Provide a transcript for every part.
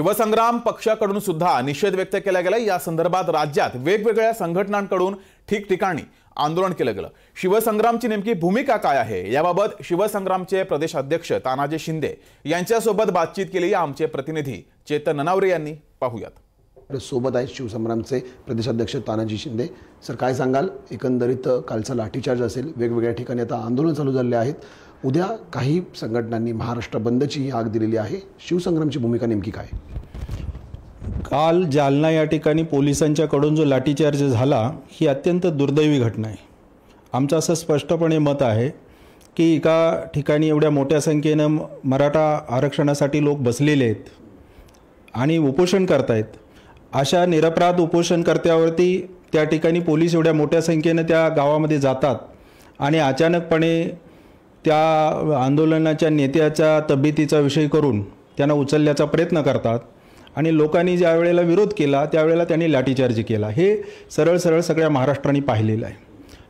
शिवसंग्राम पक्षाकडून सुद्धा निषेध व्यक्त केला गेला या संदर्भात राज्यात वेगवेगळ्या संघटनांकडून ठिकठिकाणी आंदोलन केलं गेलं शिवसंग्रामची नेमकी भूमिका काय आहे याबाबत शिवसंग्रामचे प्रदेशाध्यक्ष तानाजी शिंदे यांच्यासोबत बातचीत केली आमचे प्रतिनिधी चेतन ननावरे यांनी पाहूयात सोबत आहेत शिवसंग्रामचे प्रदेशाध्यक्ष तानाजी शिंदे सर काय सांगाल एकंदरीत कालचा लाठीचार्ज असेल वेगवेगळ्या ठिकाणी आता आंदोलन चालू झाले आहेत उद्या काही संघटनांनी महाराष्ट्र बंदची ही आग दिलेली आहे शिवसंग्रामची भूमिका नेमकी काय काल जालना या ठिकाणी पोलिसांच्याकडून जो लाठीचार्ज झाला ही अत्यंत दुर्दैवी घटना आहे आमचं असं स्पष्टपणे मत आहे की एका ठिकाणी एवढ्या मोठ्या संख्येनं मराठा आरक्षणासाठी लोक बसलेले आहेत आणि उपोषण करतायत अशा निरपराध उपोषणकर्त्यावरती त्या ठिकाणी पोलीस एवढ्या मोठ्या संख्येनं त्या गावामध्ये जातात आणि अचानकपणे त्या आंदोलनाच्या नेत्याच्या तब्येतीचा विषय करून त्यांना उचलल्याचा प्रयत्न करतात आणि लोकांनी ज्या वेळेला विरोध केला त्यावेळेला त्यांनी लाठीचार्ज केला हे सरळ सरळ सगळ्या महाराष्ट्राने पाहिलेलं आहे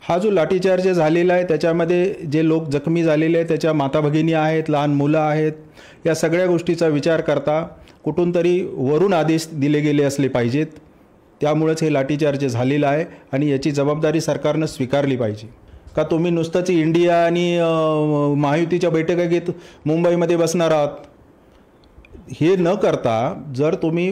हा जो लाठीचार्ज झालेला आहे त्याच्यामध्ये जे लोक जखमी झालेले आहेत त्याच्या माता भगिनी आहेत लहान मुलं आहेत या सगळ्या गोष्टीचा विचार करता कुठून तरी वरून आदेश दिले गेले असले पाहिजेत त्यामुळेच हे लाठीचार्ज झालेलं आहे आणि याची जबाबदारी सरकारनं स्वीकारली पाहिजे का तुम्ही नुसतंच इंडिया आणि महायुतीच्या बैठका घेत मुंबईमध्ये बसणार आहात हे न करता जर तुम्ही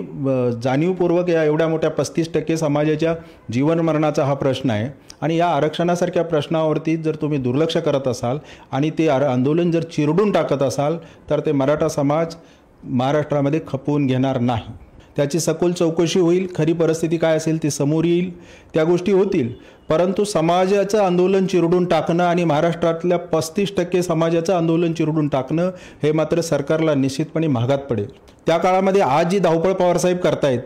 जाणीवपूर्वक या एवढ्या मोठ्या पस्तीस टक्के समाजाच्या जीवनमरणाचा हा प्रश्न आहे आणि या आरक्षणासारख्या प्रश्नावरती जर तुम्ही दुर्लक्ष करत असाल आणि ते आर आंदोलन जर चिरडून टाकत असाल तर ते मराठा समाज महाराष्ट्रामध्ये खपवून घेणार नाही त्याची सखोल चौकशी होईल खरी परिस्थिती काय असेल ती समोर येईल त्या गोष्टी होतील परंतु समाजाचं आंदोलन चिरडून टाकणं आणि महाराष्ट्रातल्या पस्तीस टक्के समाजाचं आंदोलन चिरडून टाकणं हे मात्र सरकारला निश्चितपणे महागात पडेल त्या काळामध्ये आज जी धावपळ पवारसाहेब करतायत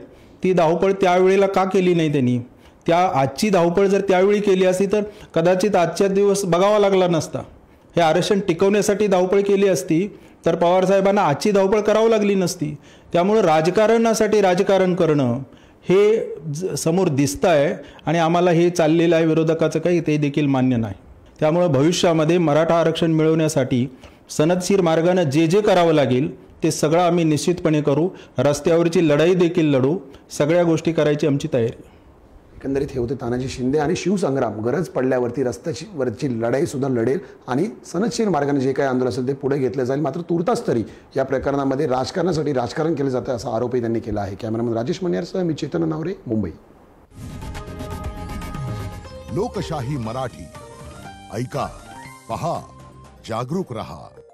ती धावपळ त्यावेळेला का केली नाही त्यांनी त्या आजची धावपळ जर त्यावेळी केली असती तर कदाचित आजच्या दिवस बघावा लागला नसता हे आरक्षण टिकवण्यासाठी धावपळ केली असती तर पवारसाहेबांना आजची धावपळ करावं लागली नसती त्यामुळं राजकारणासाठी राजकारण करणं हे समोर दिसतं आहे आणि आम्हाला हे चाललेलं आहे विरोधकाचं काही ते देखील मान्य नाही त्यामुळं भविष्यामध्ये मराठा आरक्षण मिळवण्यासाठी सनदशीर मार्गानं जे जे करावं लागेल ते सगळं आम्ही निश्चितपणे करू रस्त्यावरची लढाई देखील लढू सगळ्या गोष्टी करायची आमची तयारी एकंदरीत हे होते तानाजी शिंदे आणि शिवसंग्राम गरज पडल्यावरती रस्त्याची वरची सुद्धा लढेल आणि सनदशीर मार्गाने जे काही आंदोलन असेल ते पुढे घेतलं जाईल मात्र तुर्तास तरी या प्रकरणामध्ये राजकारणासाठी राजकारण केलं जातं असा आरोपही त्यांनी केला आहे कॅमेरामन राजेश मणियारसह मी चेतन नावरे मुंबई लोकशाही मराठी ऐका पहा जागरूक रहा